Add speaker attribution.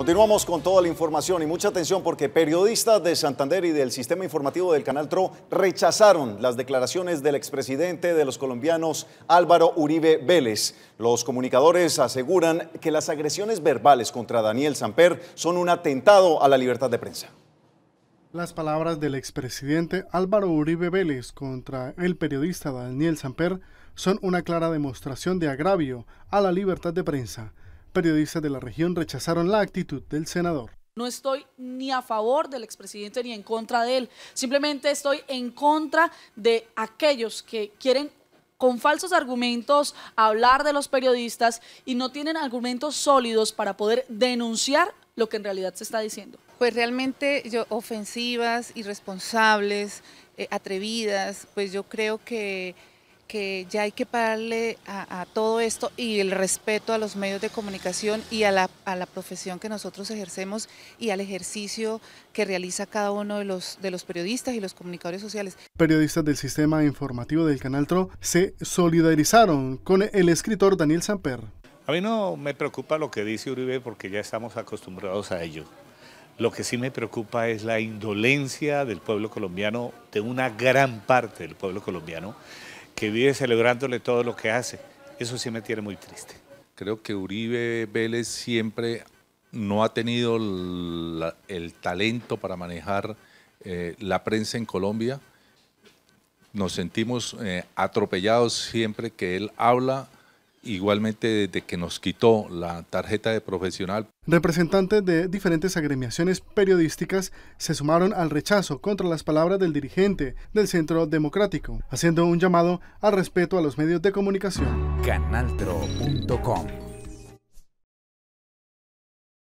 Speaker 1: Continuamos con toda la información y mucha atención porque periodistas de Santander y del sistema informativo del Canal TRO rechazaron las declaraciones del expresidente de los colombianos Álvaro Uribe Vélez. Los comunicadores aseguran que las agresiones verbales contra Daniel Samper son un atentado a la libertad de prensa.
Speaker 2: Las palabras del expresidente Álvaro Uribe Vélez contra el periodista Daniel Samper son una clara demostración de agravio a la libertad de prensa Periodistas de la región rechazaron la actitud del senador.
Speaker 3: No estoy ni a favor del expresidente ni en contra de él. Simplemente estoy en contra de aquellos que quieren con falsos argumentos hablar de los periodistas y no tienen argumentos sólidos para poder denunciar
Speaker 4: lo que en realidad se está diciendo. Pues realmente yo, ofensivas, irresponsables, eh, atrevidas, pues yo creo que que ya hay que pararle a, todo esto y el respeto a los medios de comunicación y a la, a la, profesión que nosotros ejercemos y al ejercicio que realiza cada uno de los, de los periodistas y los comunicadores sociales.
Speaker 2: Periodistas del sistema informativo del Canal TRO se solidarizaron con el escritor Daniel Samper.
Speaker 5: A mí no me preocupa lo que dice Uribe porque ya estamos acostumbrados a ello. Lo que sí me preocupa es la indolencia del pueblo colombiano, de una gran parte del pueblo colombiano, que vive celebrándole todo lo que hace. Eso sí me tiene muy triste. Creo que Uribe Vélez siempre
Speaker 6: no ha tenido el, talento para manejar eh, la prensa en Colombia. Nos sentimos eh, atropellados siempre que él habla igualmente desde que nos quitó la tarjeta de profesional.
Speaker 2: Representantes de diferentes agremiaciones periodísticas se sumaron al rechazo contra las palabras del dirigente del Centro Democrático, haciendo un llamado al respeto a los medios de comunicación.
Speaker 5: Canaltro.com